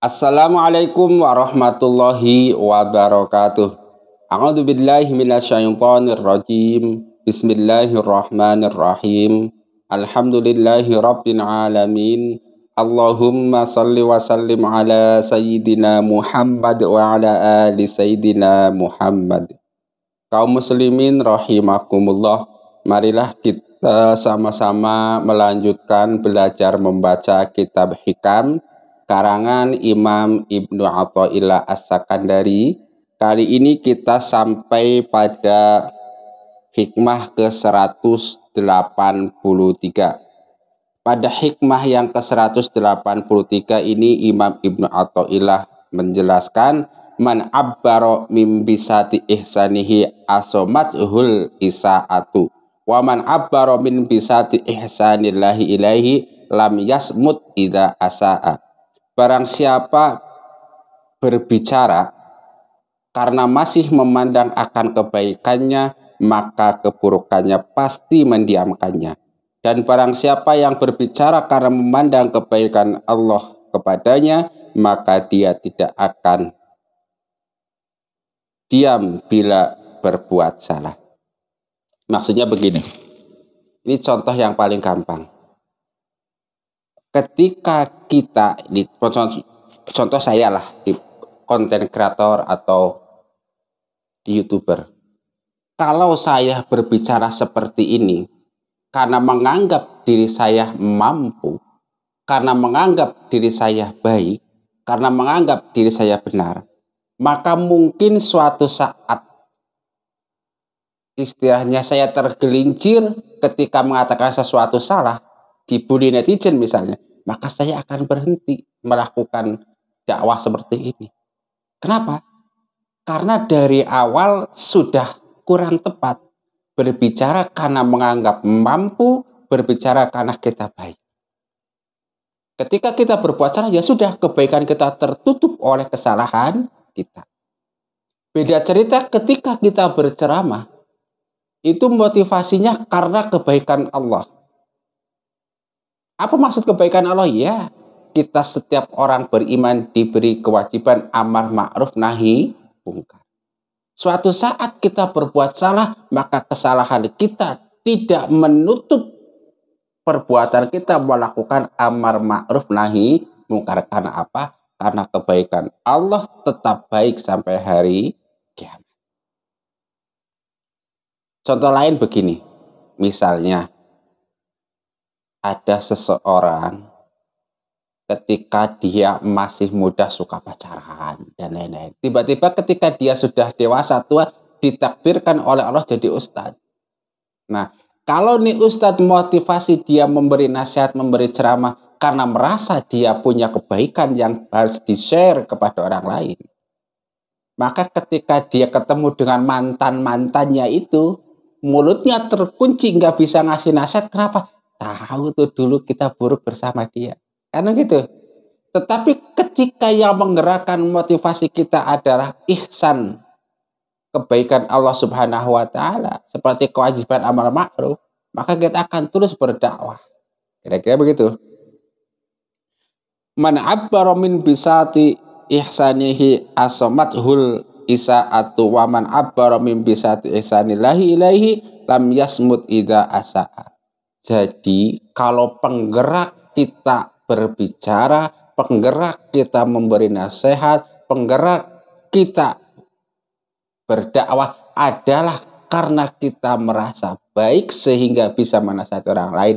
Assalamualaikum warahmatullahi wabarakatuh. A'udzu billahi minasyaitonir rajim. Bismillahirrahmanirrahim. Alhamdulillahi rabbil alamin. Allahumma salli wa sallim ala sayyidina Muhammad wa ala ali sayyidina Muhammad. Kaum muslimin rahimakumullah, marilah kita sama-sama melanjutkan belajar membaca kitab hikam karangan Imam Ibnu Athaillah As-Sakandari. Kali ini kita sampai pada hikmah ke-183. Pada hikmah yang ke-183 ini Imam Ibnu Athaillah menjelaskan man abbaro mim bisati ihsanihi asomathul isaatu wa man abbaro min bisati ihsanillahi ilaihi lam yasmut ida asaa Barang siapa berbicara karena masih memandang akan kebaikannya, maka keburukannya pasti mendiamkannya. Dan barang siapa yang berbicara karena memandang kebaikan Allah kepadanya, maka dia tidak akan diam bila berbuat salah. Maksudnya begini. Ini contoh yang paling gampang ketika kita di contoh, contoh saya lah di konten kreator atau di youtuber kalau saya berbicara seperti ini karena menganggap diri saya mampu karena menganggap diri saya baik karena menganggap diri saya benar maka mungkin suatu saat istilahnya saya tergelincir ketika mengatakan sesuatu salah dibully netizen misalnya, maka saya akan berhenti melakukan dakwah seperti ini. Kenapa? Karena dari awal sudah kurang tepat berbicara karena menganggap mampu, berbicara karena kita baik. Ketika kita berbuat salah, ya sudah kebaikan kita tertutup oleh kesalahan kita. Beda cerita ketika kita berceramah, itu motivasinya karena kebaikan Allah apa maksud kebaikan Allah? Ya, kita setiap orang beriman diberi kewajiban amar ma'ruf nahi mungkar. Suatu saat kita berbuat salah, maka kesalahan kita tidak menutup perbuatan kita melakukan amar ma'ruf nahi mungkar. Karena apa? Karena kebaikan Allah tetap baik sampai hari kiamat. Contoh lain begini, misalnya ada seseorang ketika dia masih muda suka pacaran dan lain-lain. Tiba-tiba ketika dia sudah dewasa tua ditakdirkan oleh Allah jadi ustadz. Nah, kalau nih ustadz motivasi dia memberi nasihat, memberi ceramah karena merasa dia punya kebaikan yang harus di-share kepada orang lain. Maka ketika dia ketemu dengan mantan-mantannya itu, mulutnya terkunci nggak bisa ngasih nasihat. Kenapa? tahu tuh dulu kita buruk bersama dia. Karena gitu. Tetapi ketika yang menggerakkan motivasi kita adalah ihsan kebaikan Allah Subhanahu wa taala seperti kewajiban amal ma'ruf, maka kita akan terus berdakwah. Kira-kira begitu. Man abbara min bisati ihsanihi asamathul isaatu wa man abbara min bisati ihsanillahi ilaihi lam yasmut ida asa'a. Jadi kalau penggerak kita berbicara, penggerak kita memberi nasihat, penggerak kita berdakwah adalah karena kita merasa baik sehingga bisa menasihati orang lain,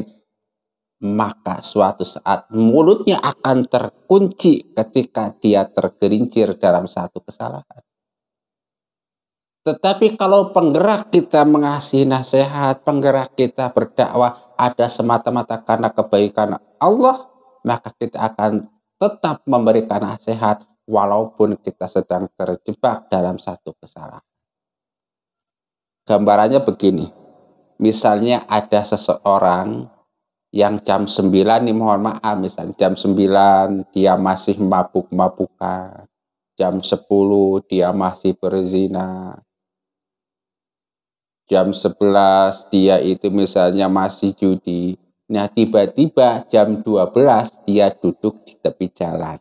maka suatu saat mulutnya akan terkunci ketika dia tergerincir dalam satu kesalahan. Tetapi kalau penggerak kita mengasihi nasihat, penggerak kita berdakwah ada semata-mata karena kebaikan Allah, maka kita akan tetap memberikan nasihat walaupun kita sedang terjebak dalam satu kesalahan. Gambarannya begini. Misalnya ada seseorang yang jam 9 nih mohon maaf, misalnya jam 9 dia masih mabuk-mabukan, jam 10 dia masih berzina, jam 11 dia itu misalnya masih judi. Nah, tiba-tiba jam 12 dia duduk di tepi jalan.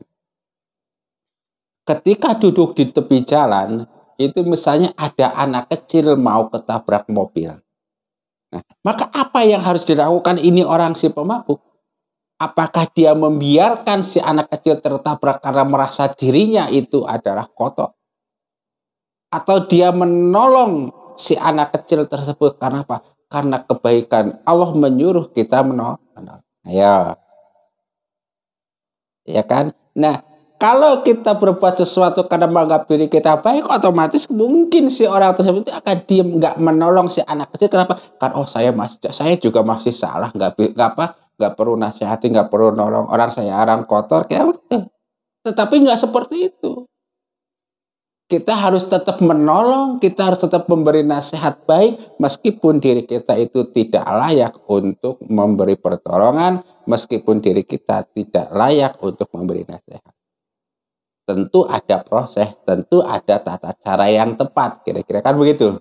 Ketika duduk di tepi jalan, itu misalnya ada anak kecil mau ketabrak mobil. Nah, maka apa yang harus dilakukan ini orang si pemabuk? Apakah dia membiarkan si anak kecil tertabrak karena merasa dirinya itu adalah kotor? Atau dia menolong si anak kecil tersebut karena apa? Karena kebaikan. Allah menyuruh kita menolong. Ayo. Ya kan? Nah, kalau kita berbuat sesuatu karena menganggap diri kita baik, otomatis mungkin si orang tersebut akan diam, nggak menolong si anak kecil. Kenapa? Karena oh saya masih, saya juga masih salah, nggak nggak apa, nggak perlu nasihati, nggak perlu nolong orang saya orang kotor kayak eh, Tetapi nggak seperti itu kita harus tetap menolong, kita harus tetap memberi nasihat baik meskipun diri kita itu tidak layak untuk memberi pertolongan, meskipun diri kita tidak layak untuk memberi nasihat. Tentu ada proses, tentu ada tata cara yang tepat, kira-kira kan begitu.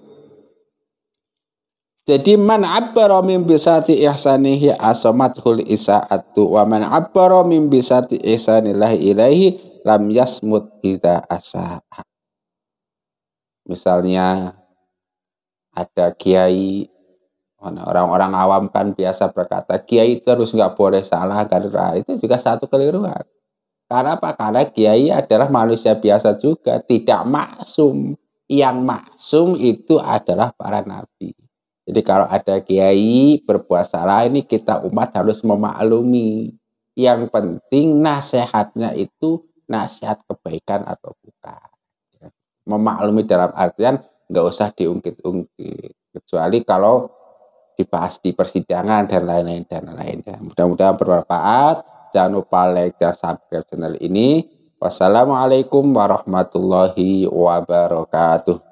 Jadi man abbara min bisati ihsanihi asamathul isaatu wa man abbara min bisati ihsanillahi ilaihi lam yasmut ida asa'a misalnya ada kiai orang-orang awam kan biasa berkata kiai itu harus nggak boleh salah karena itu juga satu keliruan karena apa karena kiai adalah manusia biasa juga tidak maksum yang maksum itu adalah para nabi jadi kalau ada kiai berbuat salah ini kita umat harus memaklumi yang penting nasihatnya itu nasihat kebaikan atau memaklumi dalam artian nggak usah diungkit-ungkit kecuali kalau dibahas di persidangan dan lain-lain dan lain-lain. Mudah-mudahan bermanfaat. Jangan lupa like dan subscribe channel ini. Wassalamualaikum warahmatullahi wabarakatuh.